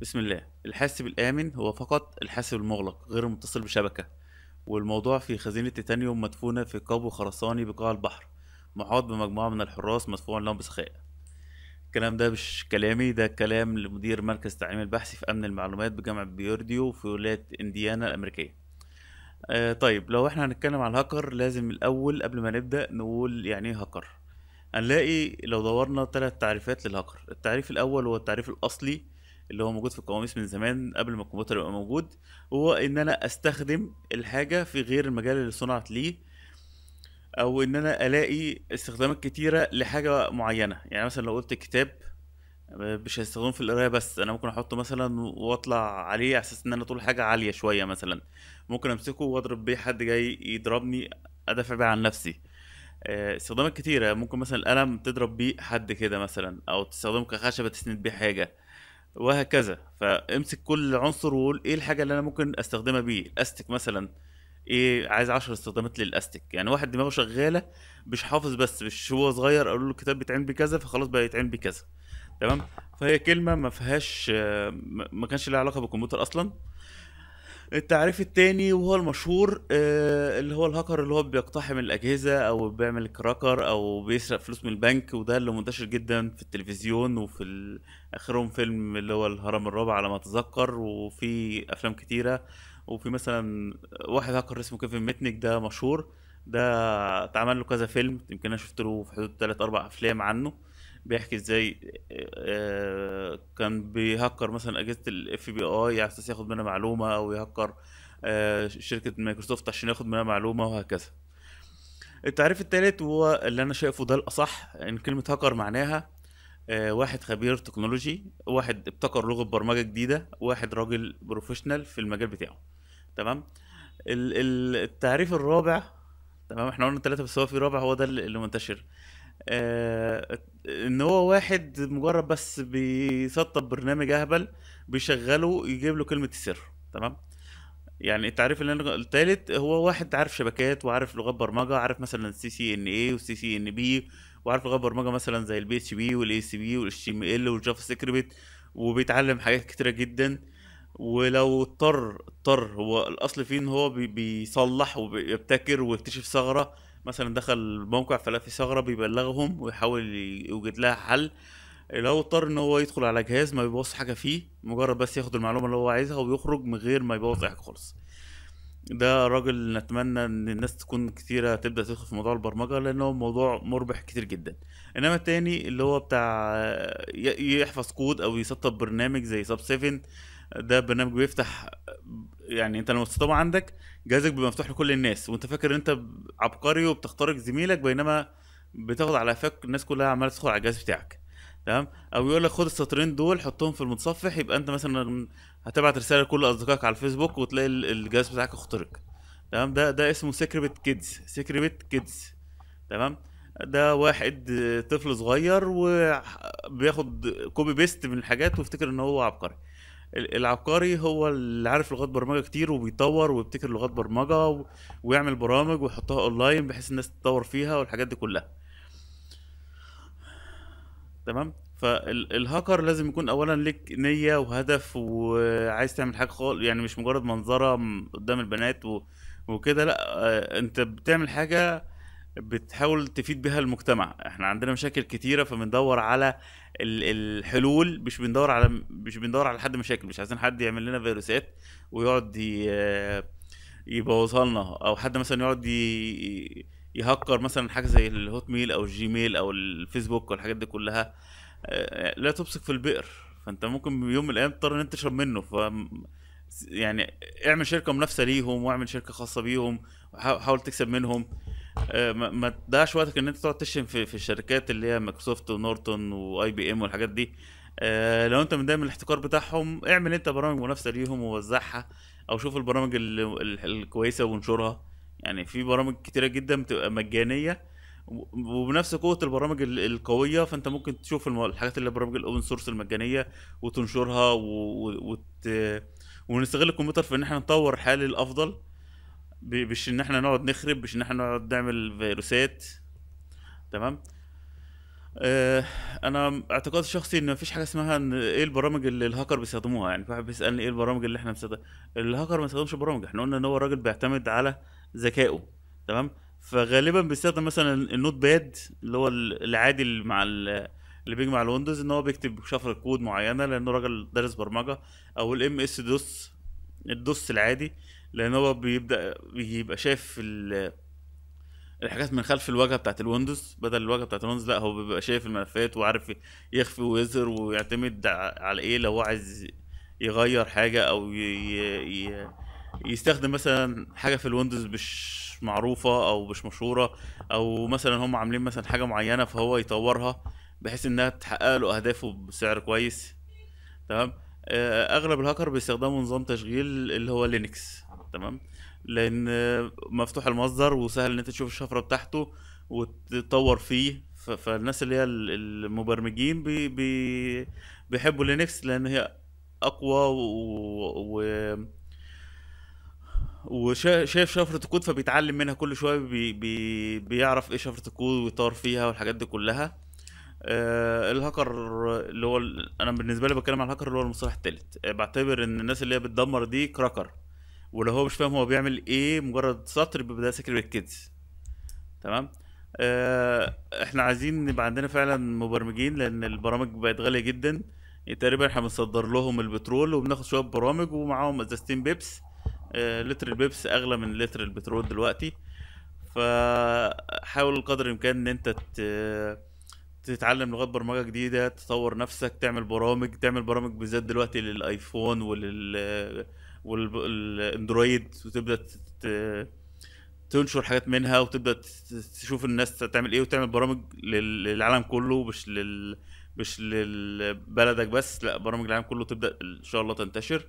بسم الله الحاسب الآمن هو فقط الحاسب المغلق غير المتصل بشبكة والموضوع في خزينة تيتانيوم مدفونة في كابو خرساني بقاع البحر محاط بمجموعة من الحراس مدفوعا لهم بسخاء الكلام ده مش كلامي ده كلام لمدير مركز تعليم البحث في أمن المعلومات بجامعة بيورديو في ولاية إنديانا الأمريكية آه طيب لو احنا هنتكلم على الهاكر لازم الأول قبل ما نبدأ نقول يعني ايه هاكر هنلاقي لو دورنا ثلاث تعريفات للهاكر التعريف الأول هو التعريف الأصلي اللي هو موجود في القواميس من زمان قبل ما الكمبيوتر يبقى موجود هو ان انا استخدم الحاجه في غير المجال اللي صنعت ليه او ان انا الاقي استخدامات كتيره لحاجه معينه يعني مثلا لو قلت كتاب مش هستخدمه في القرايه بس انا ممكن احطه مثلا واطلع عليه على اساس ان انا طول حاجه عاليه شويه مثلا ممكن امسكه واضرب بيه حد جاي يضربني ادافع بيه عن نفسي آه، استخدامات كتيرة ممكن مثلا القلم تضرب بيه حد كده مثلا او تستخدمه كخشبة تسند بيه حاجة وهكذا فامسك كل عنصر وقول ايه الحاجه اللي انا ممكن استخدمها بيه الاستك مثلا ايه عايز 10 استخدامات للاستك يعني واحد دماغه شغاله مش حافظ بس مش هو صغير قالوا له الكتاب بيتعمل بكذا فخلاص بقى يتعمل بكذا تمام فهي كلمه ما فيهاش ما كانش لها علاقه بالكمبيوتر اصلا التعريف التاني وهو المشهور آه، اللي هو الهاكر اللي هو بيقتحم الاجهزه او بيعمل كراكر او بيسرق فلوس من البنك وده اللي منتشر جدا في التلفزيون وفي اخرهم فيلم اللي هو الهرم الرابع على ما اتذكر وفي افلام كتيره وفي مثلا واحد هاكر اسمه كيفن ميتنيك ده مشهور ده اتعمل له كذا فيلم يمكن انا شفت له في حدود 3 4 افلام عنه بيحكي ازاي آه، كان بيهكر مثلا اجهزه الاف بي اي على اساس ياخد منها معلومه او يهكر آه، شركه مايكروسوفت عشان ياخد منها معلومه وهكذا التعريف الثالث هو اللي انا شايفه ده الاصح ان كلمه هاكر معناها آه، واحد خبير تكنولوجي واحد ابتكر لغه برمجه جديده واحد راجل بروفيشنال في المجال بتاعه تمام التعريف الرابع تمام احنا قلنا ثلاثه بس هو في رابع هو ده اللي منتشر آه، ان هو واحد مجرد بس بيسطب برنامج اهبل بيشغله يجيب له كلمه السر تمام يعني التعريف اللي انا التالت هو واحد عارف شبكات وعارف لغات برمجه عارف مثلا سي سي ان اي والسي سي ان بي وعارف لغات برمجه مثلا زي البي اتش بي والاي سي بي والاتش تي ام ال والجافا سكريبت وبيتعلم حاجات كتيره جدا ولو اضطر اضطر هو الاصل فيه ان هو بيصلح وبيبتكر ويكتشف ثغره مثلا دخل موقع فلافي في ثغره بيبلغهم ويحاول يوجد لها حل لو اضطر ان هو يدخل على جهاز ما بيبوظ حاجه فيه مجرد بس ياخد المعلومه اللي هو عايزها ويخرج من غير ما يبوظ حاجه خالص ده راجل نتمنى ان الناس تكون كتيره تبدا تدخل في موضوع البرمجه لان هو موضوع مربح كتير جدا انما التاني اللي هو بتاع يحفظ كود او يسطب برنامج زي سب 7 ده برنامج بيفتح يعني انت لما الصدام عندك جهازك بيبقى مفتوح لكل الناس وانت فاكر ان انت عبقري وبتخترق زميلك بينما بتاخد على فك الناس كلها عماله تدخل على الجهاز بتاعك تمام او يقول لك خد السطرين دول حطهم في المتصفح يبقى انت مثلا هتبعت رساله لكل اصدقائك على الفيسبوك وتلاقي الجهاز بتاعك اخترق تمام ده ده اسمه سيكريبت كيدز سيكريبت كيدز تمام ده واحد طفل صغير وبياخد كوبي بيست من الحاجات ويفتكر ان هو عبقري العبقري هو اللي عارف لغات برمجه كتير وبيطور ويبتكر لغات برمجه و... ويعمل برامج ويحطها اونلاين بحيث الناس تتطور فيها والحاجات دي كلها تمام فالهاكر لازم يكون اولا ليك نيه وهدف وعايز تعمل حاجه خالص يعني مش مجرد منظره قدام البنات و... وكده لا آه، انت بتعمل حاجه بتحاول تفيد بها المجتمع احنا عندنا مشاكل كتيره فبندور على الحلول مش بندور على مش بندور على حد مشاكل مش عايزين حد يعمل لنا فيروسات ويقعد يبوظها لنا او حد مثلا يقعد يهكر مثلا حاجه زي الهوت ميل او الجيميل او الفيسبوك والحاجات دي كلها آه، لا تبصق في البئر فانت ممكن يوم من الايام تضطر ان انت تشرب منه ف يعني اعمل شركه منافسه ليهم واعمل شركه خاصه بيهم وحاول تكسب منهم آه، ما تضيعش وقتك ان انت تقعد تشتم في في الشركات اللي هي مايكروسوفت ونورتون واي بي ام والحاجات دي آه، لو انت من دايما الاحتكار بتاعهم اعمل انت برامج منافسه ليهم ووزعها او شوف البرامج الكويسه وانشرها يعني في برامج كتيره جدا بتبقى مجانيه وبنفس قوه البرامج القويه فانت ممكن تشوف الحاجات اللي برامج الاوبن سورس المجانيه وتنشرها و... و... وت... ونستغل الكمبيوتر في ان احنا نطور حالي الافضل مش ان احنا نقعد نخرب مش ان احنا نقعد نعمل فيروسات تمام آه، انا اعتقادي الشخصي ان مفيش حاجه اسمها ان ايه البرامج اللي الهاكر بيستخدموها يعني في واحد بيسالني ايه البرامج اللي احنا بنستخدمها الهاكر ما بيستخدمش برامج احنا قلنا ان هو الراجل بيعتمد على ذكائه تمام فغالبا بيستخدم مثلا النوت باد اللي هو العادي اللي مع اللي بيجمع الويندوز ان هو بيكتب شفره كود معينه لانه راجل دارس برمجه او الام اس دوس الدوس العادي لان هو بيبدا بيبقى شايف الحاجات من خلف الواجهه بتاعت الويندوز بدل الواجهه بتاعت الويندوز لا هو بيبقى شايف الملفات وعارف يخفي ويظهر ويعتمد على ايه لو هو عايز يغير حاجه او ي... يستخدم مثلا حاجه في الويندوز مش معروفه او مش مشهوره او مثلا هم عاملين مثلا حاجه معينه فهو يطورها بحيث انها تحقق له اهدافه بسعر كويس تمام آه، اغلب الهاكر بيستخدموا نظام تشغيل اللي هو لينكس تمام لان مفتوح المصدر وسهل ان انت تشوف الشفره بتاعته وتطور فيه فالناس اللي هي المبرمجين بي بي بيحبوا لينكس لان هي اقوى و, و وشايف شفره الكود فبيتعلم منها كل شويه بي بي بيعرف ايه شفره الكود ويطور فيها والحاجات دي كلها آه الهاكر اللي هو انا بالنسبه لي بتكلم عن الهاكر اللي هو المصطلح الثالث آه، بعتبر ان الناس اللي هي بتدمر دي كراكر ولو هو مش فاهم هو بيعمل ايه مجرد سطر بيبقى ده سيكريت كيدز تمام آه احنا عايزين يبقى عندنا فعلا مبرمجين لان البرامج بقت غاليه جدا تقريبا احنا بنصدر لهم البترول وبناخد شويه برامج ومعاهم ازازتين بيبس آه لتر البيبس اغلى من لتر البترول دلوقتي فحاول قدر الامكان ان انت تتعلم لغات برمجه جديده تطور نفسك تعمل برامج تعمل برامج بالذات دلوقتي للايفون ولل والاندرويد وتبدا تنشر حاجات منها وتبدا تشوف الناس تعمل ايه وتعمل برامج للعالم كله مش لل مش لبلدك بس لا برامج العالم كله تبدا ان شاء الله تنتشر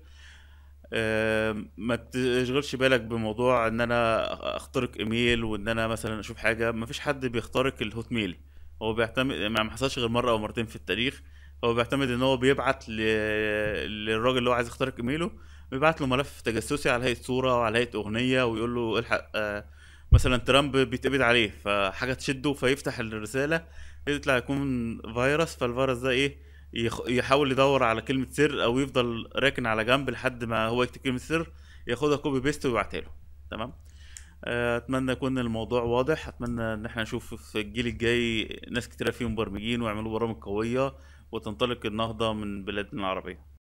ما تشغلش بالك بموضوع ان انا اخترق ايميل وان انا مثلا اشوف حاجه ما فيش حد بيخترق الهوت ميل هو بيعتمد يعني ما حصلش غير مره او مرتين في التاريخ هو بيعتمد ان هو بيبعت ل... للراجل اللي هو عايز يخترق ايميله بيبعت له ملف تجسسي على هيئه صوره وعلى هيئه اغنيه ويقول له الحق آه مثلا ترامب بيتقبض عليه فحاجه تشده فيفتح الرساله يطلع يكون فيروس فالفيروس ده ايه يحاول يدور على كلمه سر او يفضل راكن على جنب لحد ما هو يكتب كلمه سر ياخدها كوبي بيست ويبعتها له تمام اتمنى يكون الموضوع واضح اتمنى ان احنا نشوف في الجيل الجاي ناس كتيره فيهم مبرمجين ويعملوا برامج قويه وتنطلق النهضه من بلادنا العربيه